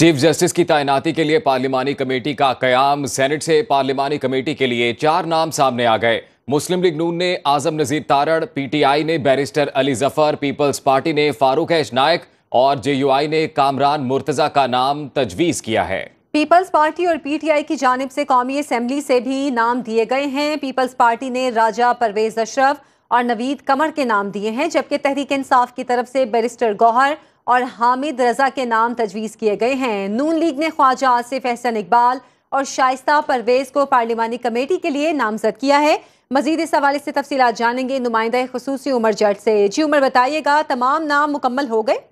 chief justice की तैनाती के लिए पार्लिमानी कमेटी का कयाम सेनेट से पार्लिमानी कमेटी के लिए चार नाम सामने आ गए मुस्लिम लीग नून ने आजम नजीर तारड़ पीटीआई ने बैरिस्टर अली जफर पीपल्स पार्टी ने फारूक ऐश नायक और जेयूआई ने कामरान मुर्तजा का नाम तजवीज किया है पीपल्स पार्टी और पीटीआई की जानब से कौमी असम्बली से भी नाम दिए गए हैं पीपल्स पार्टी ने राजा परवेज अशरफ और नवीद कमर के नाम दिए हैं जबकि तहरीक इंसाफ की तरफ से बैरिस्टर गौहर और हामिद रजा के नाम तजवीज़ किए गए हैं नून लीग ने ख्वाजा आसिफ अहसन इकबाल और शाइस्ता परवेज को पार्लिमानी कमेटी के लिए नामजद किया है मजीद इस हवाले से तफसी जानेंगे नुमाइंदा खसूसी उमर जट से जी उमर बताइएगा तमाम नाम मुकम्मल हो गए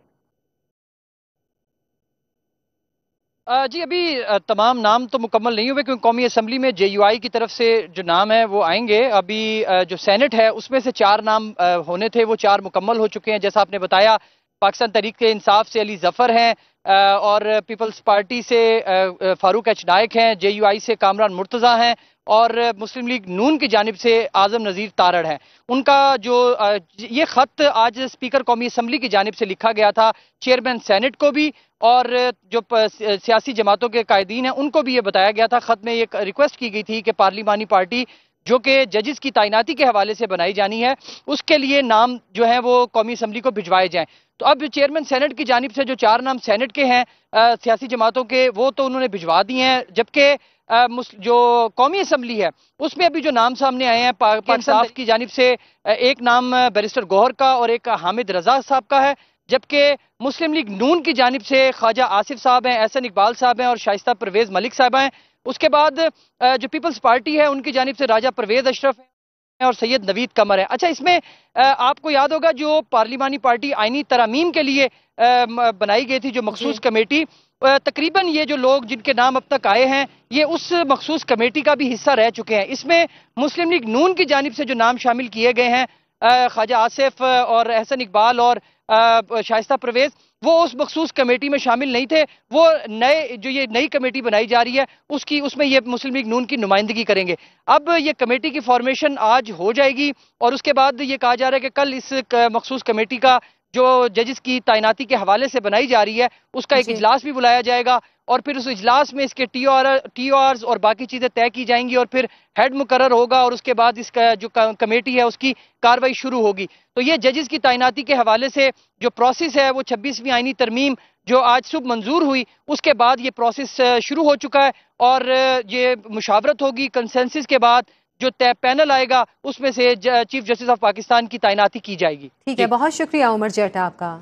जी अभी तमाम नाम तो मुकम्मल नहीं हुए क्योंकि कौमी असम्बली में जे यू आई की तरफ से जो नाम है वो आएंगे अभी जो सेनेट है उसमें से चार नाम होने थे वो चार मुकम्मल हो चुके हैं जैसा आपने बताया पाकिस्तान तरीक के इंसाफ से अली जफ़र हैं और पीपल्स पार्टी से फारूक एच नायक हैं जे यू आई से कामरान मुर्तज़ा हैं और मुस्लिम लीग नून की जानब से आज़म नज़ीर तारड़ हैं उनका जो ये ख़त आज स्पीकर कौमी असम्बली की जानब से लिखा गया था चेयरमैन सैनेट को भी और जो सियासी जमातों के कायदीन हैं उनको भी ये बताया गया था ख़त में ये रिक्वेस्ट की गई थी कि पार्लिमानी पार्टी जो कि जजेस की तैनाती के हवाले से बनाई जानी है उसके लिए नाम जो है वो कौमी असम्बली को भिजवाए जाएं तो अब चेयरमैन सेनेट की जानब से जो चार नाम सेनेट के हैं सियासी जमातों के वो तो उन्होंने भिजवा दिए हैं जबकि जो कौमी असम्बली है उसमें अभी जो नाम सामने आए हैं पा, पाकिस्तान साहब की जानब से एक नाम बैरिस्टर गौहर का और एक हामिद रजा साहब का है जबकि मुस्लिम लीग नून की जानब से ख्वाजा आसिफ साहब हैं एहसन इकबाल साहब हैं और शाइस्ता परवेज मलिक साहब हैं उसके बाद जो पीपल्स पार्टी है उनकी जानब से राजा परवेज अशरफ है और सैयद नवीद कमर है अच्छा इसमें आपको याद होगा जो पार्लिमानी पार्टी आइनी तरामीम के लिए बनाई गई थी जो मखसूस कमेटी तकरीबन ये जो लोग जिनके नाम अब तक आए हैं ये उस मखसूस कमेटी का भी हिस्सा रह चुके हैं इसमें मुस्लिम लीग नून की जानब से जो नाम शामिल किए गए हैं ख्वाजा आसिफ और अहसन इकबाल और शाइस्ता परवेज़ वो उस मखसूस कमेटी में शामिल नहीं थे वो नए जो ये नई कमेटी बनाई जा रही है उसकी उसमें ये मुस्लिम लीग नून की नुमाइंदगी करेंगे अब ये कमेटी की फॉर्मेशन आज हो जाएगी और उसके बाद ये कहा जा रहा है कि कल इस मखसूस कमेटी का जो जजिस की तैनाती के हवाले से बनाई जा रही है उसका एक इजलास भी बुलाया जाएगा और फिर उस इजलास में इसके टी आर टी आर्स और बाकी चीज़ें तय की जाएंगी और फिर हेड मुकर होगा और उसके बाद इसका जो कमेटी है उसकी कार्रवाई शुरू होगी तो ये जजिस की तैनाती के हवाले से जो प्रोसेस है वो छब्बीसवीं आइनी तरमीम जो आज सुबह मंजूर हुई उसके बाद ये प्रोसेस शुरू हो चुका है और ये मुशावरत होगी कंसेंसिस के बाद जो तय पैनल आएगा उसमें से चीफ जस्टिस ऑफ पाकिस्तान की तैनाती की जाएगी ठीक है बहुत शुक्रिया उमर जेठा आपका